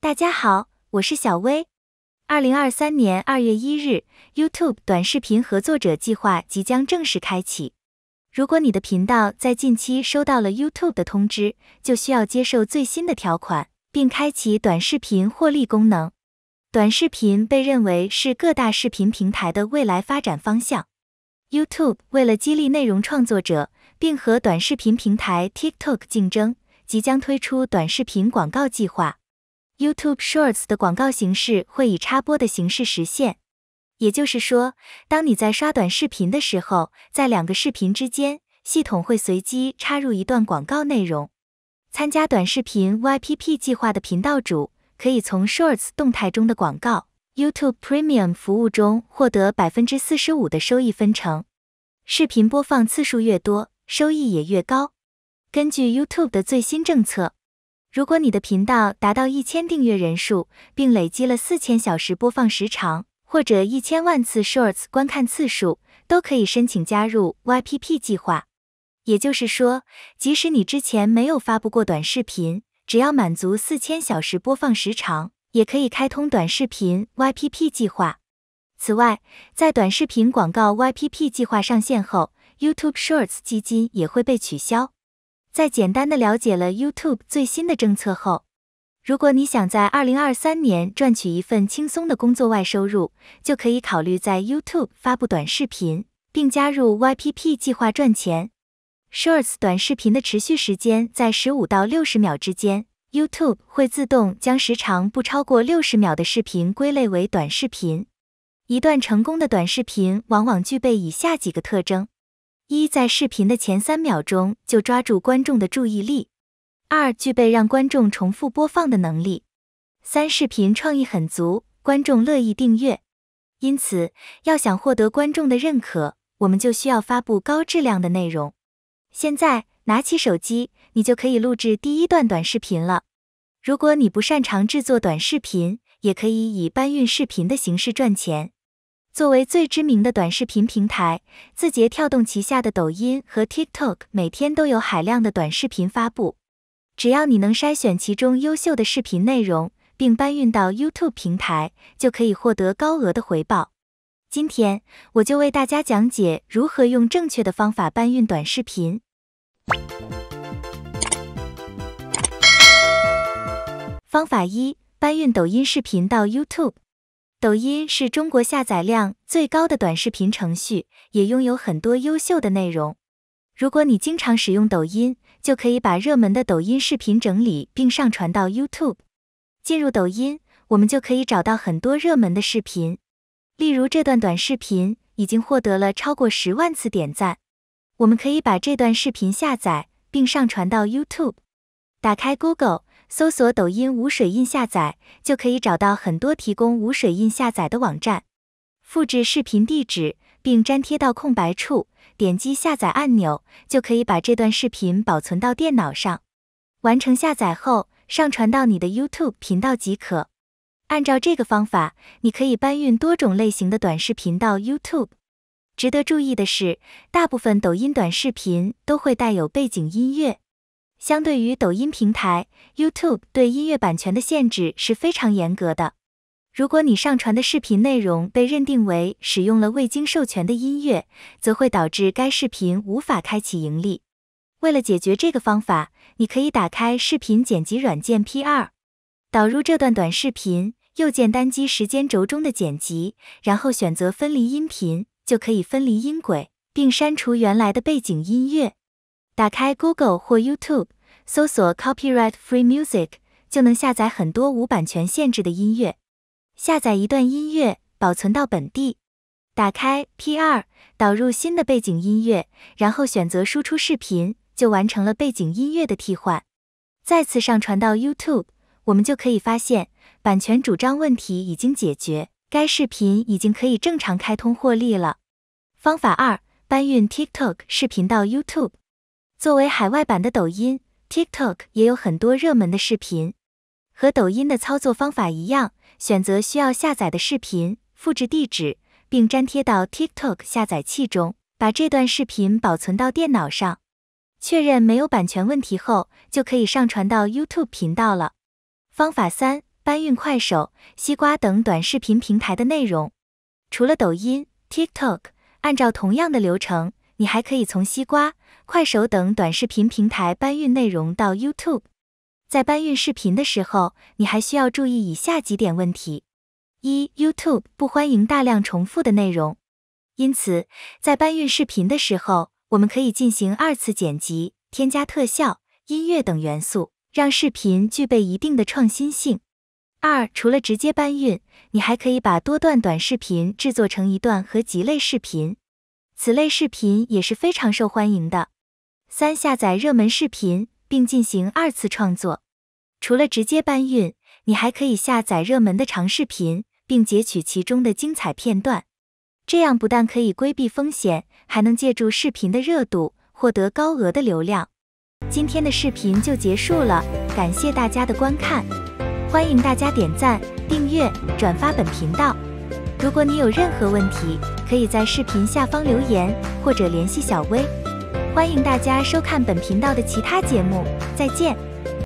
大家好，我是小薇。二零二三年二月一日，YouTube 短视频合作者计划即将正式开启。如果你的频道在近期收到了 YouTube 的通知，就需要接受最新的条款，并开启短视频获利功能。短视频被认为是各大视频平台的未来发展方向。YouTube 为了激励内容创作者，并和短视频平台 TikTok 竞争，即将推出短视频广告计划。YouTube Shorts 的广告形式会以插播的形式实现，也就是说，当你在刷短视频的时候，在两个视频之间，系统会随机插入一段广告内容。参加短视频 YPP 计划的频道主可以从 Shorts 动态中的广告、YouTube Premium 服务中获得百分之四十五的收益分成。视频播放次数越多，收益也越高。根据 YouTube 的最新政策。如果你的频道达到一千订阅人数，并累积了四千小时播放时长，或者一千万次 Shorts 观看次数，都可以申请加入 YPP 计划。也就是说，即使你之前没有发布过短视频，只要满足四千小时播放时长，也可以开通短视频 YPP 计划。此外，在短视频广告 YPP 计划上线后，YouTube Shorts 基金也会被取消。在简单的了解了 YouTube 最新的政策后，如果你想在2023年赚取一份轻松的工作外收入，就可以考虑在 YouTube 发布短视频，并加入 YPP 计划赚钱。Shorts 短视频的持续时间在15到60秒之间，YouTube 会自动将时长不超过60秒的视频归类为短视频。一段成功的短视频往往具备以下几个特征。一在视频的前三秒钟就抓住观众的注意力；二具备让观众重复播放的能力；三视频创意很足，观众乐意订阅。因此，要想获得观众的认可，我们就需要发布高质量的内容。现在，拿起手机，你就可以录制第一段短视频了。如果你不擅长制作短视频，也可以以搬运视频的形式赚钱。作为最知名的短视频平台，字节跳动旗下的抖音和 TikTok 每天都有海量的短视频发布。只要你能筛选其中优秀的视频内容，并搬运到 YouTube 平台，就可以获得高额的回报。今天我就为大家讲解如何用正确的方法搬运短视频。方法一：搬运抖音视频到 YouTube。抖音是中国下载量最高的短视频程序，也拥有很多优秀的内容。如果你经常使用抖音，就可以把热门的抖音视频整理并上传到 YouTube。进入抖音，我们就可以找到很多热门的视频。例如，这段短视频已经获得了超过十万次点赞。我们可以把这段视频下载并上传到 YouTube。打开 Google。搜索抖音无水印下载，就可以找到很多提供无水印下载的网站。复制视频地址，并粘贴到空白处，点击下载按钮，就可以把这段视频保存到电脑上。完成下载后，上传到你的 YouTube 频道即可。按照这个方法，你可以搬运多种类型的短视频到 YouTube。值得注意的是，大部分抖音短视频都会带有背景音乐。相对于抖音平台，YouTube 对音乐版权的限制是非常严格的。如果你上传的视频内容被认定为使用了未经授权的音乐，则会导致该视频无法开启盈利。为了解决这个方法，你可以打开视频剪辑软件 P r 导入这段短视频，右键单击时间轴中的剪辑，然后选择分离音频，就可以分离音轨并删除原来的背景音乐。打开 Google 或 YouTube，搜索 Copyright Free Music，就能下载很多无版权限制的音乐。下载一段音乐，保存到本地。打开 P r 导入新的背景音乐，然后选择输出视频，就完成了背景音乐的替换。再次上传到 YouTube，我们就可以发现版权主张问题已经解决，该视频已经可以正常开通获利了。方法二：搬运 TikTok 视频到 YouTube。作为海外版的抖音 TikTok 也有很多热门的视频，和抖音的操作方法一样，选择需要下载的视频，复制地址，并粘贴到 TikTok 下载器中，把这段视频保存到电脑上，确认没有版权问题后，就可以上传到 YouTube 频道了。方法三：搬运快手、西瓜等短视频平台的内容。除了抖音 TikTok，按照同样的流程，你还可以从西瓜。快手等短视频平台搬运内容到 YouTube，在搬运视频的时候，你还需要注意以下几点问题：一、YouTube 不欢迎大量重复的内容，因此在搬运视频的时候，我们可以进行二次剪辑，添加特效、音乐等元素，让视频具备一定的创新性；二、除了直接搬运，你还可以把多段短视频制作成一段合集类视频，此类视频也是非常受欢迎的。三下载热门视频并进行二次创作，除了直接搬运，你还可以下载热门的长视频，并截取其中的精彩片段。这样不但可以规避风险，还能借助视频的热度获得高额的流量。今天的视频就结束了，感谢大家的观看，欢迎大家点赞、订阅、转发本频道。如果你有任何问题，可以在视频下方留言或者联系小薇。欢迎大家收看本频道的其他节目，再见。